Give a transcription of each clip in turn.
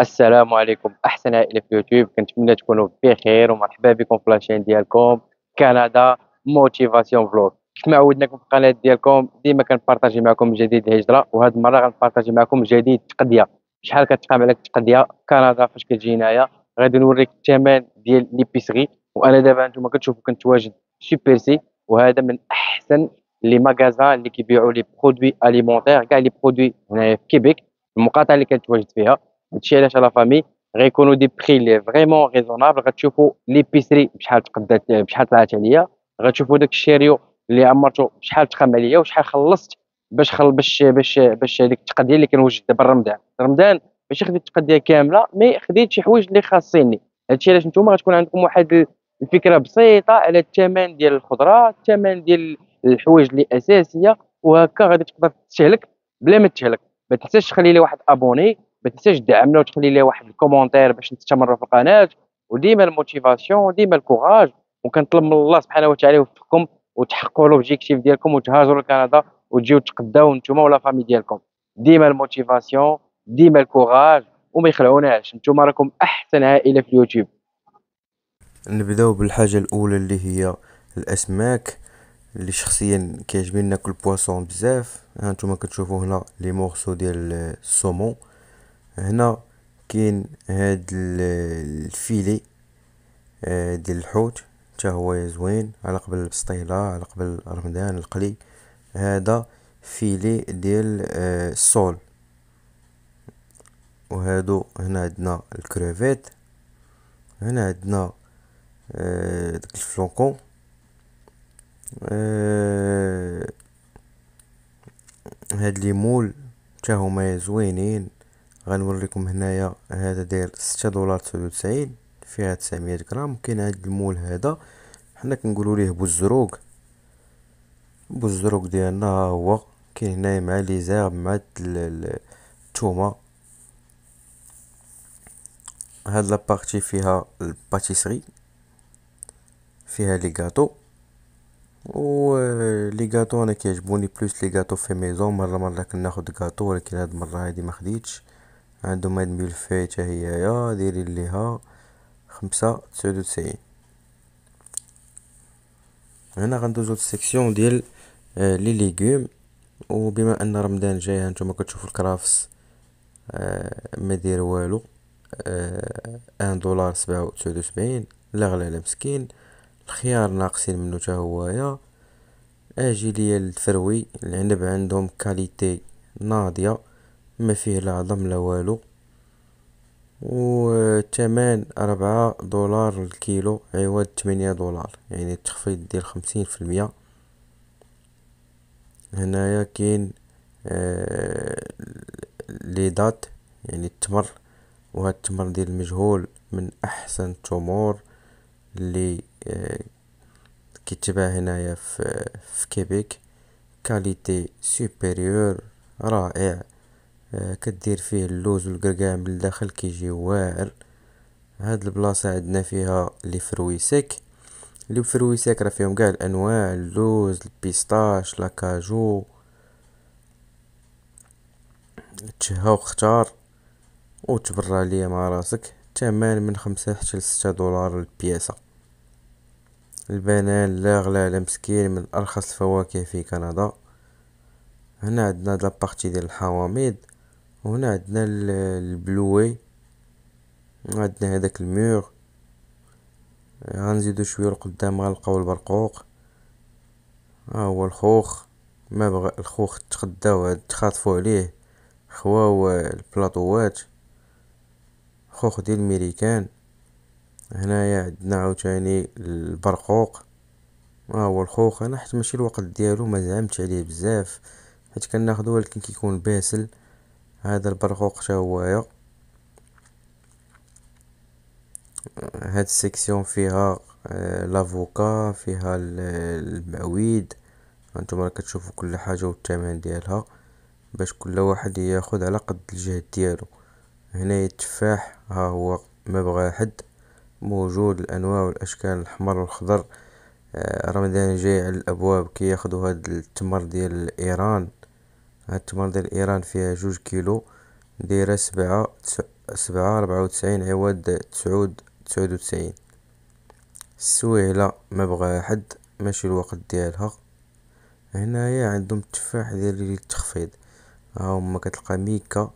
السلام عليكم احسن عائله في اليوتيوب كنتمنى تكونوا بخير ومرحبا بكم في لاشين ديالكم كندا موتيفاسيون فلوغ كما عودناكم في القناه ديالكم ديما كنبارطاجي معكم جديد الهجره وهاد المره غنبارطاجي معكم جديد التقضيه شحال كتقام عليك التقضيه كندا فاش كتجي هنايا غادي نوريك الثمن ديال ليبيسري وانا دابا نتوما كتشوفوا كنتواجد سوبر سي وهذا من احسن لي ماغازان اللي كيبيعوا لي برودوي اليمونتير كاع لي برودوي هنايا في كيبيك المقاطعه اللي كنتواجد فيها هادشي علاش لا فامي غيكونوا دي بري لي فريمون ريزونابل غتشوفوا لي بيسري بشحال تقدات بشحال طلعت عليا غتشوفوا داك الشيريو اللي عمرته بشحال تقام عليا وشحال خلصت باش خل باش باش باش هذيك التقضيه اللي كنوجد دابا رمضان رمضان ماشي خديت التقضيه كامله مي خديت شي حوايج اللي خاصيني هادشي علاش نتوما غتكون عندكم واحد الفكره بسيطه على الثمن ديال الخضره الثمن ديال الحوايج اللي اساسيه وهكا غادي تقدر تستهلك بلا ما تهلك ما تنساش تخلي لي واحد ابوني ما تنساش تدعمنا وتخلي لي واحد الكومونتير باش نستمروا في القناه وديما الموتيفاسيون وديما الكوراج وكنطلب من الله سبحانه وتعالى يوفقكم وتحققوا لوبجيكتيف ديالكم وتهاجروا لكندا وتجيو تقداو نتوما ولا فامي ديالكم ديما الموتيفاسيون ديما الكوراج وما يخلعوناش نتوما راكم احسن عائله في اليوتيوب نبداو بالحاجه الاولى اللي هي الاسماك اللي شخصيا كيعجبني ناكل بواسون بزاف ها نتوما كتشوفوا هنا لي مورسو ديال السومون هنا كاين هاد الفيلي ديال الحوت حتى هو زوين على قبل البسطيله على قبل رمضان القلي هذا فيلي ديال آه، السول وهادو هنا عندنا الكروفيت هنا عندنا آه، داك الفلونكون آه، هاد لي مول حتى هما زوينين غنوريكم هنايا هذا داير ستة دولار تسعود فيها تسعمية غرام كاين هاد المول هذا حنا كنقولوا ليه بوزروق بوزروق ديالنا ها هو كاين هنايا مع لي زير مع التومه هاد بارتي فيها الباتيسري فيها لي غاتو و لي غاتو انا كيعجبوني بلوس لي غاتو في ميزون مره مره كناخد غاتو ولكن هاد المره هادي ما خديتش عندهم هاد الملفاية تا يا دايرين ليها خمسة تسعود وتسعين هنا غندوزو للسيكسيون ديال لي آه، لي ليغوم وبما ان رمضان جاي هانتوما كتشوفو الكرافس آه، ما داير والو آه، ان دولار سبعة وتسعود وسبعين لا غلا لا مسكين الخيار ناقصين منو تا هويا اجي ليا الفروي العنب عندهم كاليتي ناضيه ما فيه لا عظم لا والو والثمن ربعة دولار الكيلو عوض تمنية دولار يعني التخفيض ديال خمسين في المية هنايا كاين آه، لي دات يعني التمر وهاد التمر ديال المجهول من احسن التمور اللي آه، كيتباع هنايا في كيبيك كاليتي سوبيريور رائع آه، كدير فيه اللوز والقرقاع من الداخل كيجي واعر هاد البلاصه عندنا فيها لي سيك لي سيك راه فيهم كاع الانواع اللوز البيستاش لاكاجو تشها واختار وتبرع ليا مع راسك تمان من خمسة حتى لستة دولار البياسة البنان لا غلا على مسكين من ارخص الفواكه في كندا هنا عندنا هاد لابارتي ديال الحواميد وهنا عندنا البلوي عندنا هذاك الميغ غنزيدو شويه لقدام غنلقاو البرقوق ها هو الخوخ ما بغى الخوخ تخداو تخاطفوا عليه خواو البلاطوات خوخ ديال الميريكان هنايا عندنا عاوتاني البرقوق ها هو الخوخ انا حيت ماشي الوقت ديالو ما زعمتش عليه بزاف حيت كناخدو ولكن كيكون باسل هذا البرقوق تا هويا هاد السيكسيون فيها آه، لافوكا فيها المعويد هانتوما راه كتشوفوا كل حاجه والثمن ديالها باش كل واحد ياخد على قد الجهد ديالو هنا التفاح ها هو ما بغى حد موجود الانواع والاشكال الاحمر والخضر آه، رمضان جاي على الابواب كياخدو هاد التمر ديال ايران هاد التمر ديال ايران فيها جوج كيلو دايرة سبعة سبعة ربعة وتسعين عوض تسعود تسعود وتسعين السويهلة بغاها حد ماشي الوقت ديالها هنايا عندهم التفاح ديال التخفيض ها هما كتلقى ميكا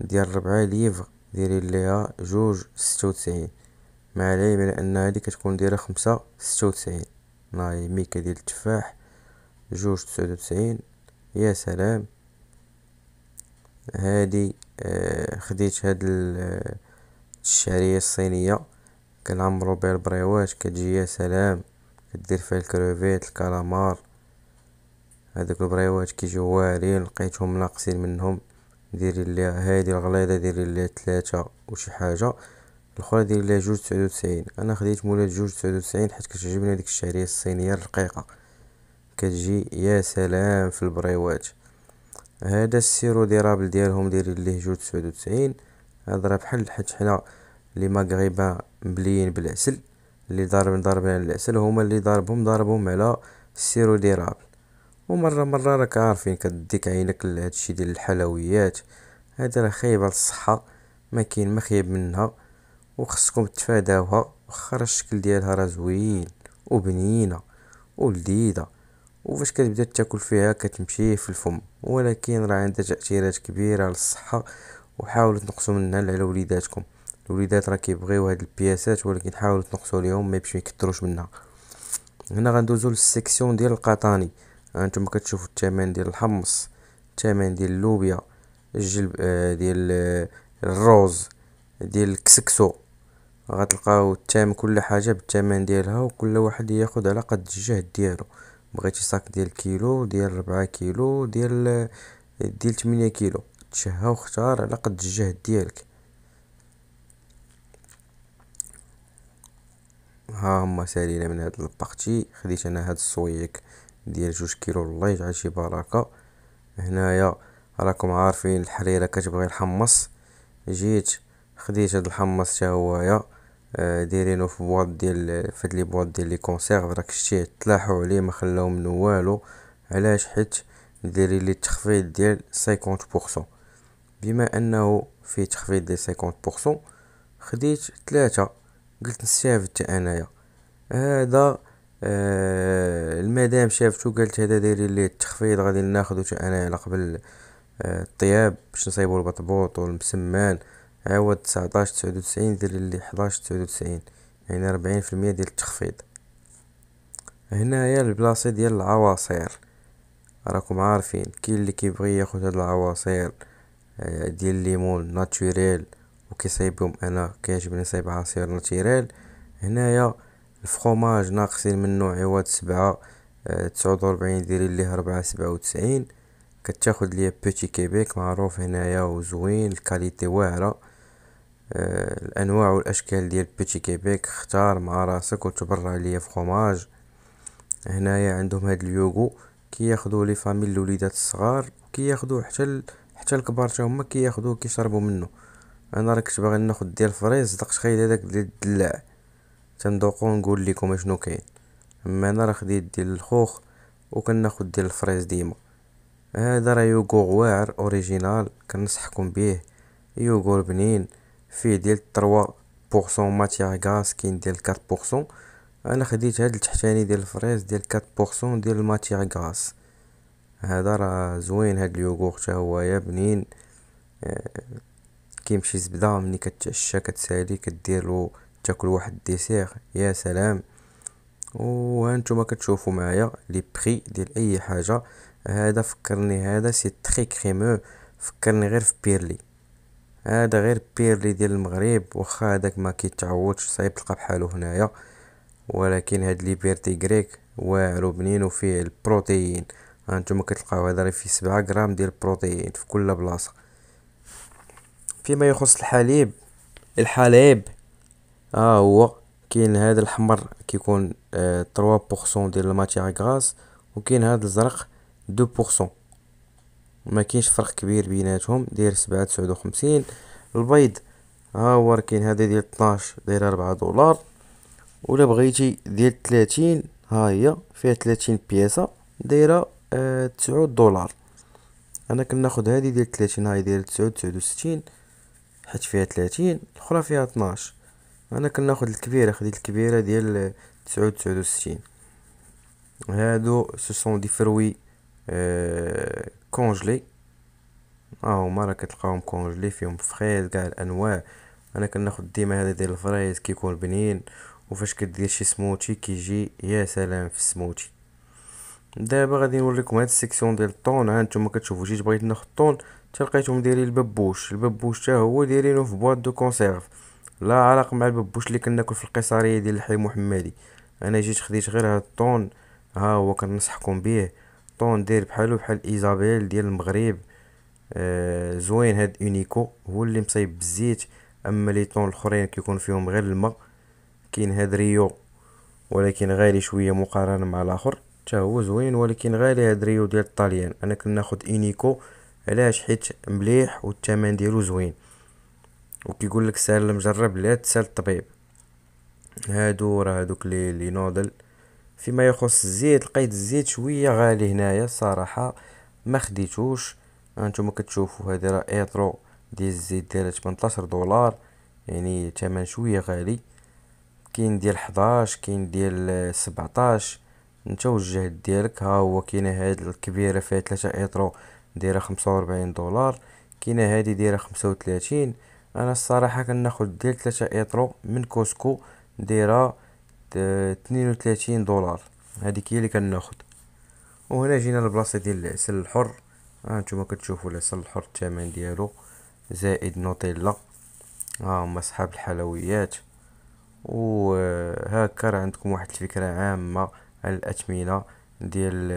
ديال ربعة ليفغ ديري ليها جوج ستة وتسعين مع العلم على ان هادي كتكون دايره خمسة ستة وتسعين ناي ميكا ديال التفاح جوج تسعود وتسعين يا سلام هادي آه، خديت هاد آه، الشعرية الصينية كنعمرو بها البريوات كتجي يا سلام كدير فيها الكروفيت الكالامار هادوك البريوات كيجيو واعرين لقيتهم ناقصين منهم ديري ليها هادي الغليظة ديري ليها تلاتة وشي حاجة الاخرى ديري ليها جوج تسعود وتسعين انا خديت مولات جوج تسعود وتسعين حيت كتعجبني هاديك الشعرية الصينية الرقيقة كتجي يا سلام في البريوات هذا السيرو ديرابل ديالهم دايرين ليه جوج تسعود وتسعين راه بحال حيت حنا لي مغربا مبليين بالعسل اللي ضارب ضاربين على العسل هما اللي ضاربهم ضاربهم على السيرو ديرابل ومره مره راك عارفين كديك عينك لهادشي ديال الحلويات هذا راه خايبه للصحه ما كاين ما خايب منها وخصكم تفاداوها واخا الشكل ديالها راه زوين وبنينه ولذيذه وفاش كتبدا تاكل فيها كتمشي في الفم ولكن راه عندها تاثيرات كبيره على الصحه وحاولوا تنقصوا منها على وليداتكم الوليدات راه كيبغيو هاد البياسات ولكن حاولوا تنقصوا ليهم ما يمشيو يكثروش منها هنا غندوزو للسيكسيون ديال القطاني هانتوما آه، كتشوفوا الثمن ديال الحمص الثمن ديال اللوبيا الجلب آه، ديال آه، الروز ديال الكسكسو غتلقاو التام كل حاجه بالثمن ديالها وكل واحد ياخد على قد الجهد ديالو بغيتي صاك ديال كيلو ديال ربعة كيلو ديال ديال تمنية كيلو تشهى واختار على قد الجهد ديالك ها هما سالينا من هاد البارتي خديت انا هاد الصويك ديال جوج كيلو الله يجعل شي بركه هنايا راكم عارفين الحريره كتبغي الحمص جيت خديت هاد الحمص تا هوايا دايرينو في بواط ديال في هاد لي بواط ديال لي كونسيرف راك شتيه تلاحو عليه ما خلاو منو والو علاش حيت دايرين ليه التخفيض ديال 50% بما انه فيه تخفيض ديال 50% خديت ثلاثة قلت نستافد حتى انايا هذا آه المدام شافتو قالت هذا دايرين ليه التخفيض غادي ناخذو حتى انايا قبل آه الطياب باش نصايبو البطبوط والمسمان عوض تسعتاش تسعود وتسعين دير لي حداش تسعود وتسعين يعني ربعين في المية ديال التخفيض هنايا البلاصة ديال العواصير راكم عارفين كاين اللي كيبغي ياخد هاد العواصير آه، ديال الليمون ناتوريل وكيصايبهم انا كيعجبني نصايب عصير ناتوريل هنايا الفخوماج ناقصين منو عوض سبعة آه، تسعود وربعين ديري ليه ربعة سبعة وتسعين كتاخد ليا بوتي كيبيك معروف هنايا وزوين الكاليتي واعرة آه، الانواع والاشكال ديال بيتي كيبيك اختار مع راسك وتبرع ليا فخوماج هنايا عندهم هاد اليوغو كياخدو لي فامي الوليدات الصغار كياخدو حتى ال... حتى الكبار حتى هما كياخدوه كيشربوا منه انا راه كنت باغي ناخد ديال فريز دقت خايد هذاك ديال الدلع تندوقو نقول لكم اشنو كاين اما انا راه خديت ديال الخوخ وكناخد ديال الفريز ديما هذا راه يوغو واعر اوريجينال كنصحكم بيه يوغو بنين فيه ديال تروا بورسون ماتيغ غاز كاين ديال 4% بورسون انا خديت هاد التحتاني ديال الفريز ديال 4% بورسون ديال ماتيغ غاز هذا راه زوين هاد اليوغورت يا بنين آه، كيمشي زبده ملي كتعشى كتسالي كديرلو تاكل واحد الديسير يا سلام وها نتوما كتشوفوا معايا لي بري ديال اي حاجه هذا فكرني هذا سي تري كريمو فكرني غير في بيرلي هذا غير بيرلي ديال المغرب واخا هذاك ما كيتعوضش صعيب تلقى بحالو هنايا ولكن هاد بيرتي غريك واعر بنين وفيه البروتين هانتوما كتلقاو هذا راه فيه سبعة غرام ديال البروتين في كل بلاصه فيما يخص الحليب الحليب ها آه هو كاين هذا الاحمر كيكون آه 3% ديال الماتيغ غراس وكاين هذا الازرق 2% ما كاينش فرق كبير بيناتهم داير سبعة تسعود وخمسين البيض ها هو راه كاين هذا ديال 12 داير 4 دولار ولا بغيتي ديال 30 ها هي فيها 30 بياسه دايره أه 9 دولار انا كناخد هذه ديال 30 هاي دايره 9 69 حيت فيها 30 الاخرى فيها 12 انا كناخد الكبيره خديت الكبيره ديال 69 هادو سو سون دي فروي كونجلي هاهوما آه، راه كتلقاهم كونجلي فيهم فخيز كاع الانواع انا كناخد ديما هذا ديال الفريز كيكون بنين وفاش كدير شي سموتي كيجي يا سلام في السموتي دابا غادي نوريكم هاد السيكسيون ديال الطون ها نتوما كتشوفوا جيت بغيت ناخد الطون حتى لقيتهم دايرين الببوش الببوش حتى هو دايرينه في بواط دو كونسيرف لا علاقه مع الببوش اللي كناكل في القيصريه ديال الحي محمدي انا جيت خديت غير هاد الطون ها هو كنصحكم بيه طون ندير بحالو بحال ايزابيل ديال المغرب آه، زوين هاد اونيكو هو اللي مصايب بالزيت اما لي طون الاخرين كيكون فيهم غير الماء كاين هاد ريو ولكن غالي شويه مقارنه مع الاخر حتى هو زوين ولكن غالي هاد ريو ديال الطاليان انا كناخد اونيكو علاش حيت مليح والثمن ديالو زوين وكيقول لك سال المجرب لا تسال الطبيب هادو راه هادوك لي نودل فيما يخص الزيت لقيت الزيت شويه غالي هنايا الصراحه ما خديتوش انتم كتشوفوا هذه راه ايترو ديال الزيت ديال 18 دولار يعني ثمن شويه غالي كاين ديال 11 كاين ديال 17 انت وجه ديالك ها هو كاينه هذه الكبيره فيها 3 ايترو دايره 45 دولار كاينه هذه دايره 35 انا الصراحه كناخذ ديال 3 ايترو من كوسكو دايره اثنين وثلاثين دولار هاديك هي اللي كناخد وهنا جينا لبلاصه ديال العسل الحر ها آه، نتوما كتشوفوا العسل الحر الثمن ديالو زائد نوتيلا ها آه، هما صحاب الحلويات وهكا آه، راه عندكم واحد الفكره عامه على الاثمنه ديال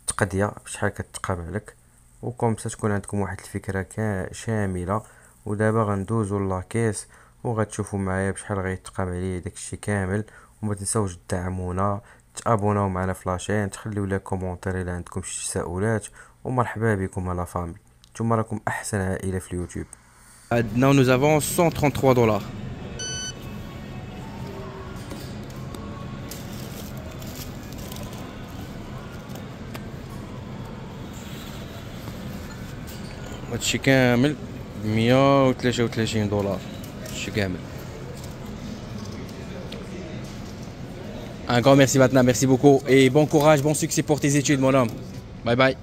التقضيه بشحال كتقام لك وكم تكون عندكم واحد الفكره شامله ودابا غندوزو لاكيس وغتشوفوا معايا بشحال غيتقام عليا داكشي كامل وما تنساوش تدعمونا تابوناو معنا في لاشين تخليو لي كومونتير الا عندكم شي تساؤلات ومرحبا بكم على فامي نتوما راكم احسن عائله في اليوتيوب عندنا نو زافون 133 دولار هادشي كامل 133 دولار Un grand merci maintenant, merci beaucoup et bon courage, bon succès pour tes études mon homme. Bye bye.